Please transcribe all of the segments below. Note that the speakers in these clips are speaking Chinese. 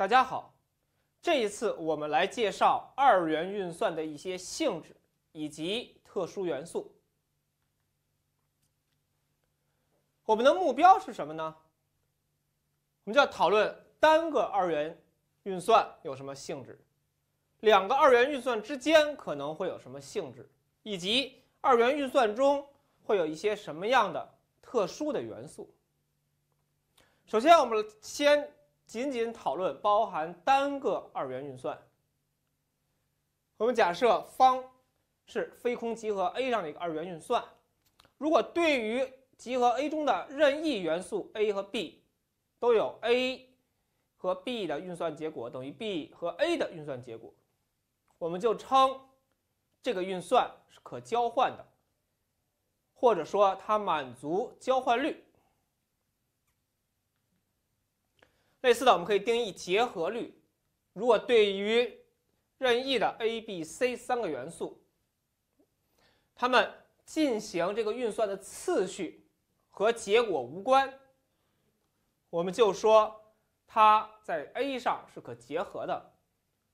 大家好，这一次我们来介绍二元运算的一些性质以及特殊元素。我们的目标是什么呢？我们就要讨论单个二元运算有什么性质，两个二元运算之间可能会有什么性质，以及二元运算中会有一些什么样的特殊的元素。首先，我们先。仅仅讨论包含单个二元运算。我们假设方是非空集合 A 上的一个二元运算，如果对于集合 A 中的任意元素 a 和 b，都有 a 和 b 的运算结果等于 b 和 a 的运算结果，我们就称这个运算是可交换的，或者说它满足交换率。类似的，我们可以定义结合律。如果对于任意的 a、b、c 三个元素，它们进行这个运算的次序和结果无关，我们就说它在 A 上是可结合的，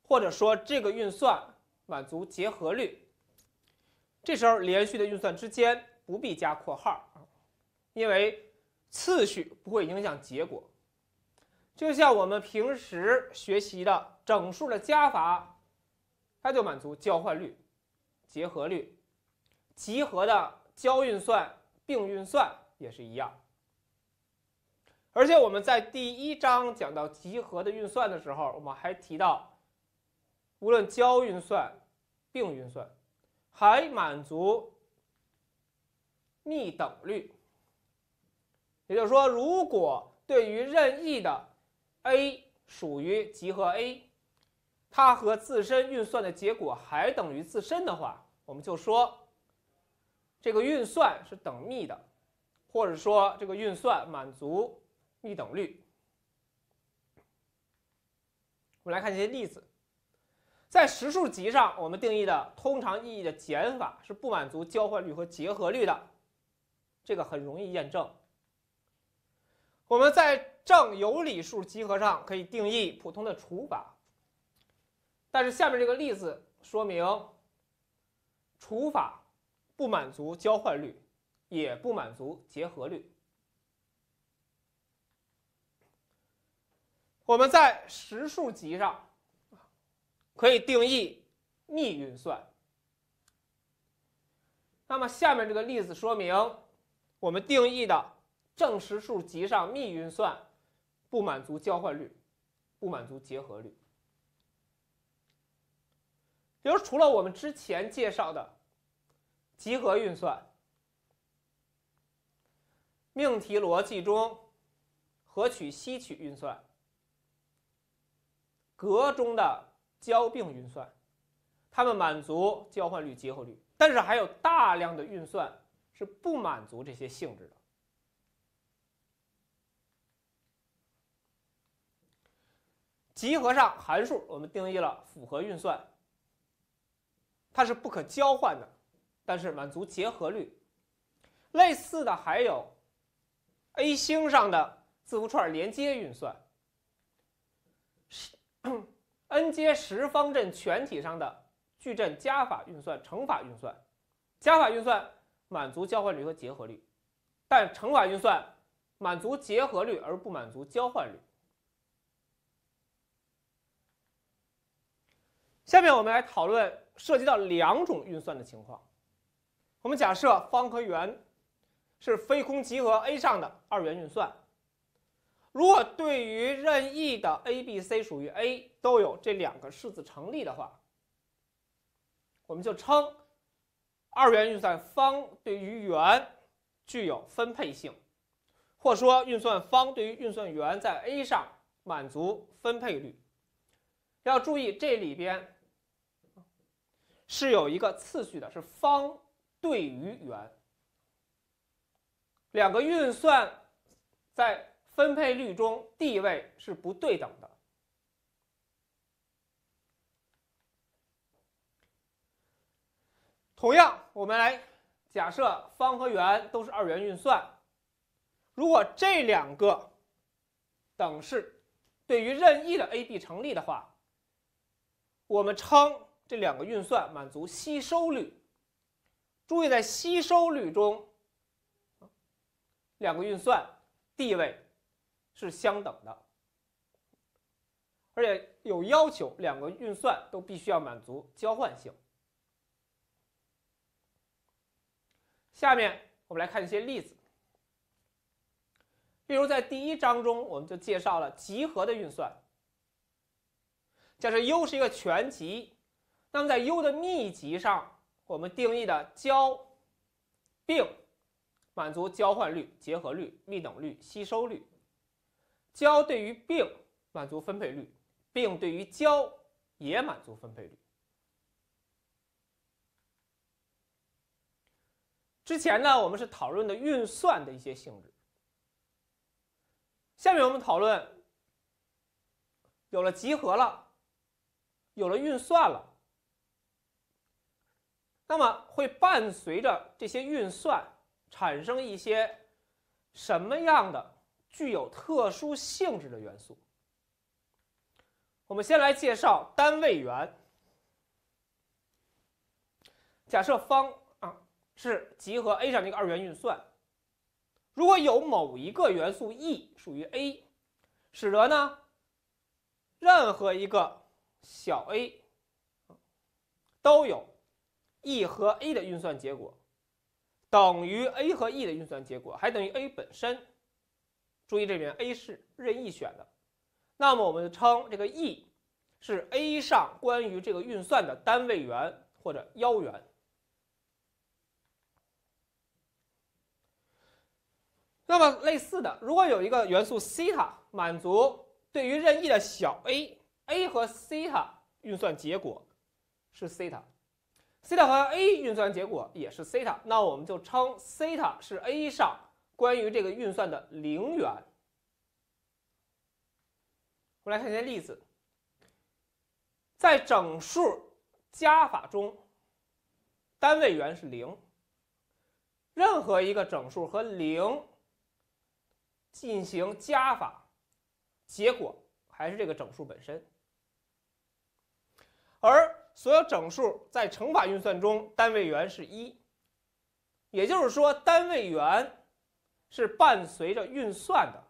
或者说这个运算满足结合律。这时候连续的运算之间不必加括号，因为次序不会影响结果。就像我们平时学习的整数的加法，它就满足交换率、结合率、集合的交运算、并运算也是一样。而且我们在第一章讲到集合的运算的时候，我们还提到，无论交运算、并运算，还满足逆等率。也就是说，如果对于任意的 a 属于集合 A，它和自身运算的结果还等于自身的话，我们就说这个运算是等幂的，或者说这个运算满足幂等率。我们来看一些例子，在实数集上，我们定义的通常意义的减法是不满足交换律和结合律的，这个很容易验证。我们在正有理数集合上可以定义普通的除法，但是下面这个例子说明除法不满足交换律，也不满足结合律。我们在实数集上可以定义幂运算，那么下面这个例子说明我们定义的正实数集上幂运算。不满足交换率，不满足结合率。比如，除了我们之前介绍的集合运算、命题逻辑中合取、吸取运算、格中的交并运算，它们满足交换率、结合率，但是还有大量的运算是不满足这些性质的。集合上函数我们定义了复合运算，它是不可交换的，但是满足结合律。类似的还有 A 星上的字符串连接运算，n 阶十方阵全体上的矩阵加法运算、乘法运算。加法运算满足交换律和结合律，但乘法运算满足结合律而不满足交换律。下面我们来讨论涉及到两种运算的情况。我们假设方和圆是非空集合 A 上的二元运算，如果对于任意的 a、b、c 属于 A，都有这两个式子成立的话，我们就称二元运算方对于圆具有分配性，或说运算方对于运算圆在 A 上满足分配率。要注意这里边。是有一个次序的，是方对于圆，两个运算在分配律中地位是不对等的。同样，我们来假设方和圆都是二元运算，如果这两个等式对于任意的 a、b 成立的话，我们称。这两个运算满足吸收率。注意在吸收率中，两个运算地位是相等的，而且有要求，两个运算都必须要满足交换性。下面我们来看一些例子，例如在第一章中，我们就介绍了集合的运算，假设 U 是一个全集。那么，在 U 的密集上，我们定义的交、并满足交换率、结合率、幂等率、吸收率。交对于并满足分配率，并对于交也满足分配率。之前呢，我们是讨论的运算的一些性质。下面我们讨论，有了集合了，有了运算了。那么会伴随着这些运算产生一些什么样的具有特殊性质的元素？我们先来介绍单位元。假设方啊是集合 A 上的一个二元运算，如果有某一个元素 e 属于 A，使得呢任何一个小 a 都有。e 和 a 的运算结果等于 a 和 e 的运算结果，还等于 a 本身。注意这里面 a 是任意选的，那么我们称这个 e 是 a 上关于这个运算的单位元或者幺元。那么类似的，如果有一个元素西塔满足对于任意的小 a，a 和西塔运算结果是西塔，西塔和 a 运算结果也是西塔，那我们就称西塔是 a 上关于这个运算的零元。我们来看一些例子，在整数加法中，单位元是零。任何一个整数和零进行加法，结果还是这个整数本身。而所有整数在乘法运算中，单位元是一。也就是说，单位元是伴随着运算的。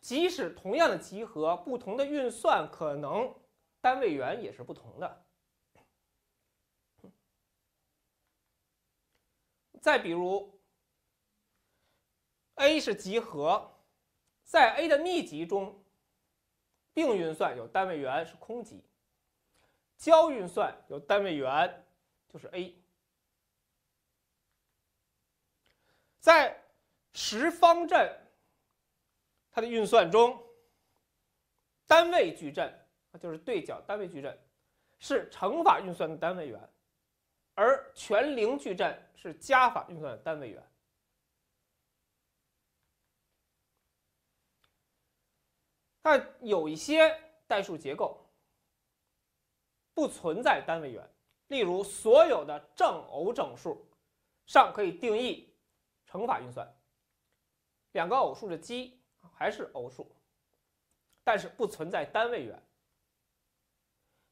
即使同样的集合，不同的运算可能单位元也是不同的。再比如，A 是集合，在 A 的逆集中，并运算有单位元是空集。交运算有单位元，就是 A。在十方阵它的运算中，单位矩阵啊就是对角单位矩阵，是乘法运算的单位元，而全零矩阵是加法运算的单位元。但有一些代数结构。不存在单位元，例如所有的正偶整数上可以定义乘法运算，两个偶数的积还是偶数，但是不存在单位元，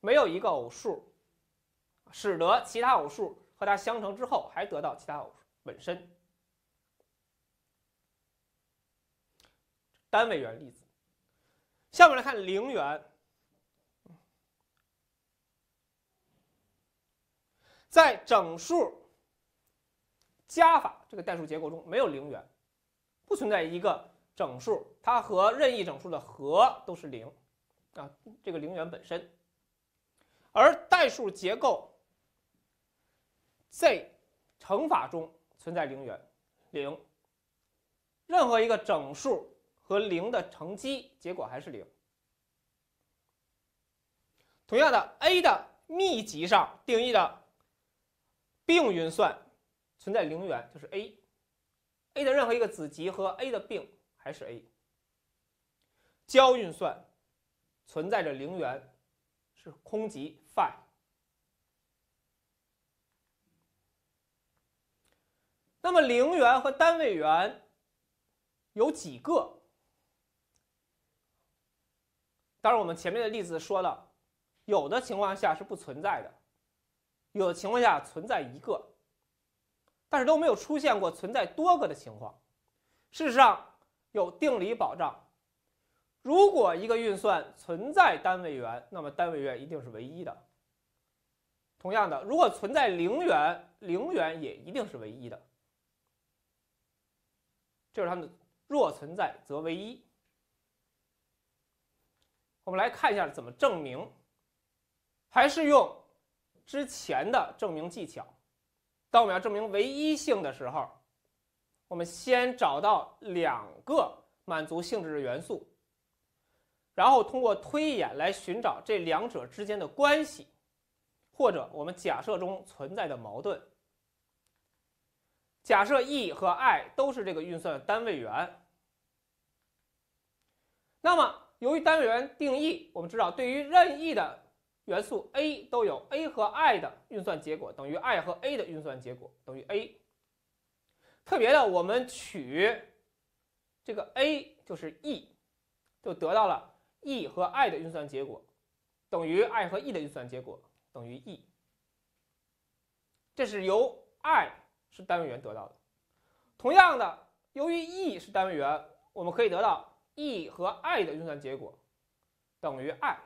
没有一个偶数使得其他偶数和它相乘之后还得到其他偶数本身。单位元例子，下面来看零元。在整数加法这个代数结构中，没有零元，不存在一个整数它和任意整数的和都是零，啊，这个零元本身。而代数结构 Z 乘法中存在零元，零。任何一个整数和零的乘积结果还是零。同样的，A 的密集上定义的。并运算存在零元就是 A，A 的任何一个子集和 A 的并还是 A。交运算存在着零元是空集 five。那么零元和单位元有几个？当然，我们前面的例子说了，有的情况下是不存在的。有的情况下存在一个，但是都没有出现过存在多个的情况。事实上，有定理保障：如果一个运算存在单位元，那么单位元一定是唯一的。同样的，如果存在零元，零元也一定是唯一的。这是它们若存在则唯一。我们来看一下怎么证明，还是用。之前的证明技巧，当我们要证明唯一性的时候，我们先找到两个满足性质的元素，然后通过推演来寻找这两者之间的关系，或者我们假设中存在的矛盾。假设 e 和 i 都是这个运算的单位元，那么由于单位元定义，我们知道对于任意的。元素 a 都有 a 和 i 的运算结果等于 i 和 a 的运算结果等于 a。特别的，我们取这个 a 就是 e，就得到了 e 和 i 的运算结果等于 i 和 e 的运算结果等于 e。这是由 i 是单位元得到的。同样的，由于 e 是单位元，我们可以得到 e 和 i 的运算结果等于 i。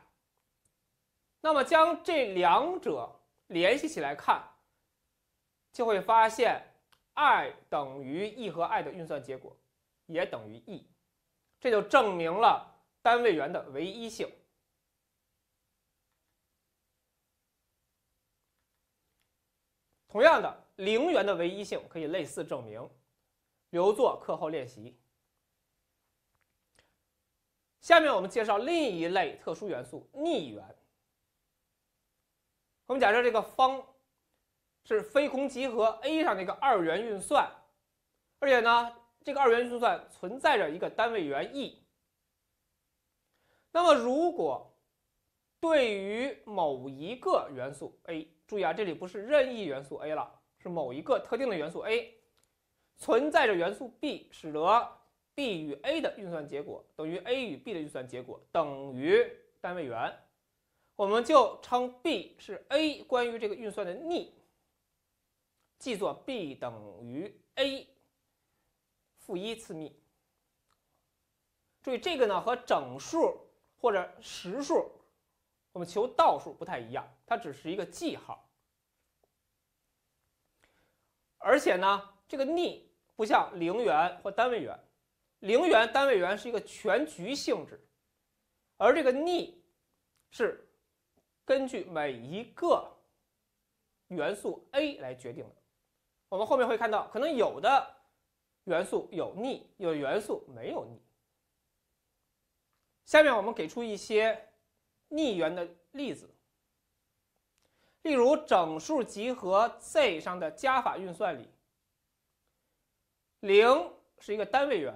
那么将这两者联系起来看，就会发现 i 等于 e 和 i 的运算结果也等于 e，这就证明了单位元的唯一性。同样的，零元的唯一性可以类似证明，留作课后练习。下面我们介绍另一类特殊元素逆元。我们假设这个方是非空集合 A 上一个二元运算，而且呢，这个二元运算存在着一个单位元 e。那么，如果对于某一个元素 a，注意啊，这里不是任意元素 a 了，是某一个特定的元素 a，存在着元素 b，使得 b 与 a 的运算结果等于 a 与 b 的运算结果等于单位元。我们就称 b 是 a 关于这个运算的逆，记作 b 等于 a 负一次幂。注意这个呢和整数或者实数我们求倒数不太一样，它只是一个记号。而且呢，这个逆不像零元或单位元，零元、单位元是一个全局性质，而这个逆是。根据每一个元素 a 来决定的，我们后面会看到，可能有的元素有逆，有元素没有逆。下面我们给出一些逆元的例子，例如整数集合 Z 上的加法运算里，零是一个单位元，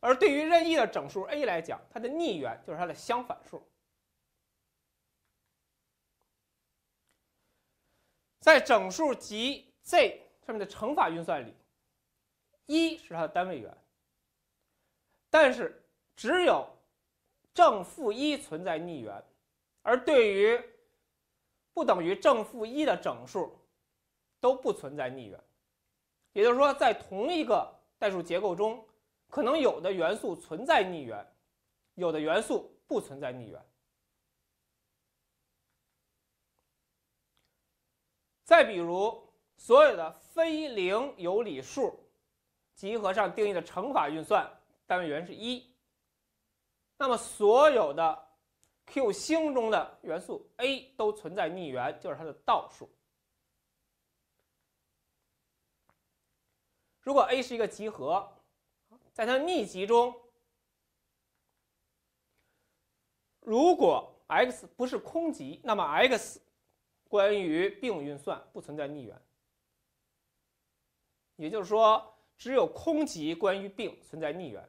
而对于任意的整数 a 来讲，它的逆元就是它的相反数。在整数集 Z 上面的乘法运算里，一是它的单位元，但是只有正负一存在逆元，而对于不等于正负一的整数，都不存在逆元。也就是说，在同一个代数结构中，可能有的元素存在逆元，有的元素不存在逆元。再比如，所有的非零有理数集合上定义的乘法运算，单位元是一。那么，所有的 Q 星中的元素 a 都存在逆元，就是它的倒数。如果 a 是一个集合，在它逆集中，如果 x 不是空集，那么 x。关于并运算不存在逆元，也就是说，只有空集关于并存在逆元。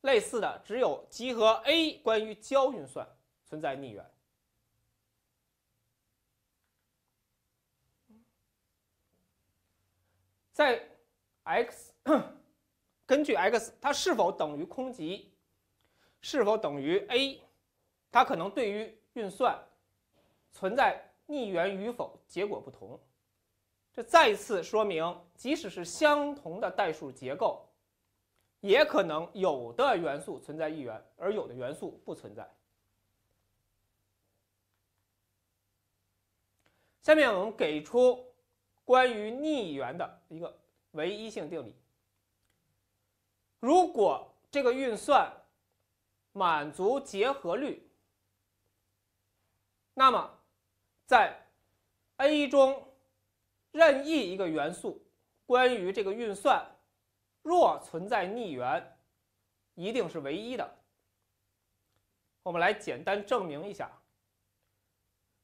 类似的，只有集合 A 关于交运算存在逆元。在 x，根据 x 它是否等于空集，是否等于 A，它可能对于运算存在。逆元与否，结果不同。这再一次说明，即使是相同的代数结构，也可能有的元素存在逆元，而有的元素不存在。下面我们给出关于逆元的一个唯一性定理：如果这个运算满足结合律，那么在 A 中任意一个元素关于这个运算若存在逆元，一定是唯一的。我们来简单证明一下。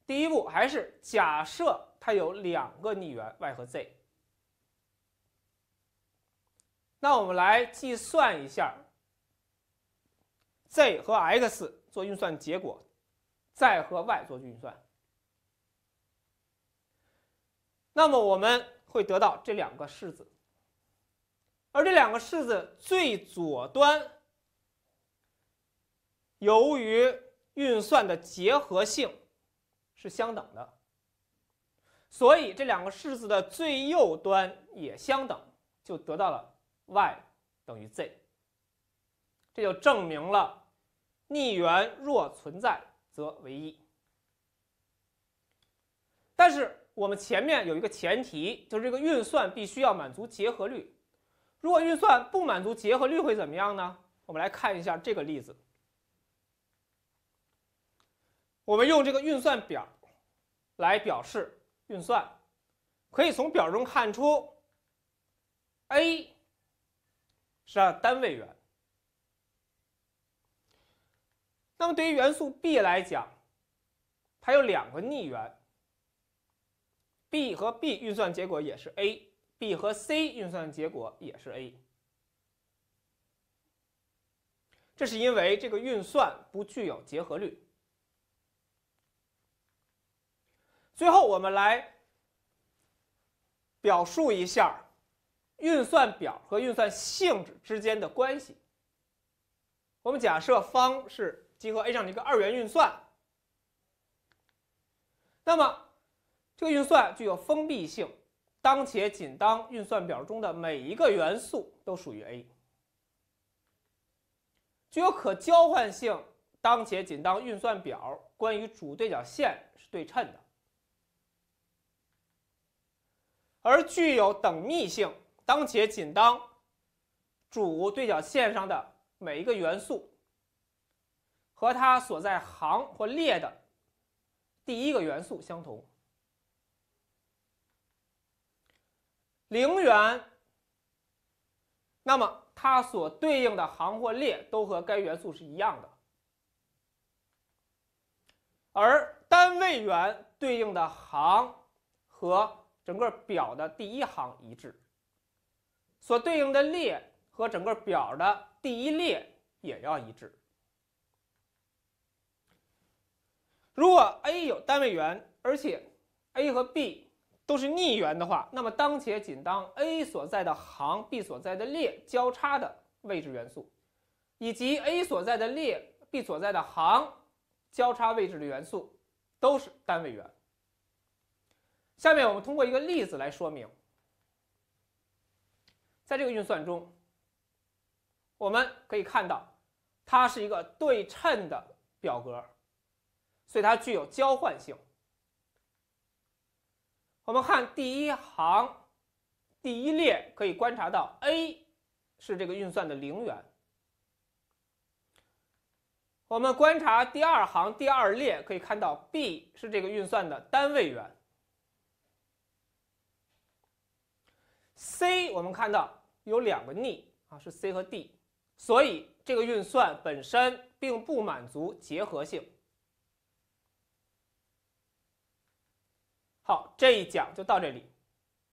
第一步还是假设它有两个逆元 y 和 z，那我们来计算一下 z 和 x 做运算结果，再和 y 做运算。那么我们会得到这两个式子，而这两个式子最左端由于运算的结合性是相等的，所以这两个式子的最右端也相等，就得到了 y 等于 z，这就证明了逆元若存在则为一。但是。我们前面有一个前提，就是这个运算必须要满足结合律。如果运算不满足结合律会怎么样呢？我们来看一下这个例子。我们用这个运算表来表示运算，可以从表中看出，a 是单位元。那么对于元素 b 来讲，它有两个逆元。b 和 b 运算结果也是 a，b 和 c 运算结果也是 a。这是因为这个运算不具有结合律。最后，我们来表述一下运算表和运算性质之间的关系。我们假设方是集合 A 上的一个二元运算，那么。这个运算具有封闭性，当且仅当运算表中的每一个元素都属于 A。具有可交换性，当且仅当运算表关于主对角线是对称的。而具有等幂性，当且仅当主对角线上的每一个元素和它所在行或列的第一个元素相同。零元，那么它所对应的行或列都和该元素是一样的，而单位元对应的行和整个表的第一行一致，所对应的列和整个表的第一列也要一致。如果 A 有单位元，而且 A 和 B。都是逆元的话，那么当前仅当 a 所在的行、b 所在的列交叉的位置元素，以及 a 所在的列、b 所在的行交叉位置的元素都是单位元。下面我们通过一个例子来说明。在这个运算中，我们可以看到它是一个对称的表格，所以它具有交换性。我们看第一行第一列，可以观察到 a 是这个运算的零元。我们观察第二行第二列，可以看到 b 是这个运算的单位元。c 我们看到有两个逆啊，是 c 和 d，所以这个运算本身并不满足结合性。好，这一讲就到这里。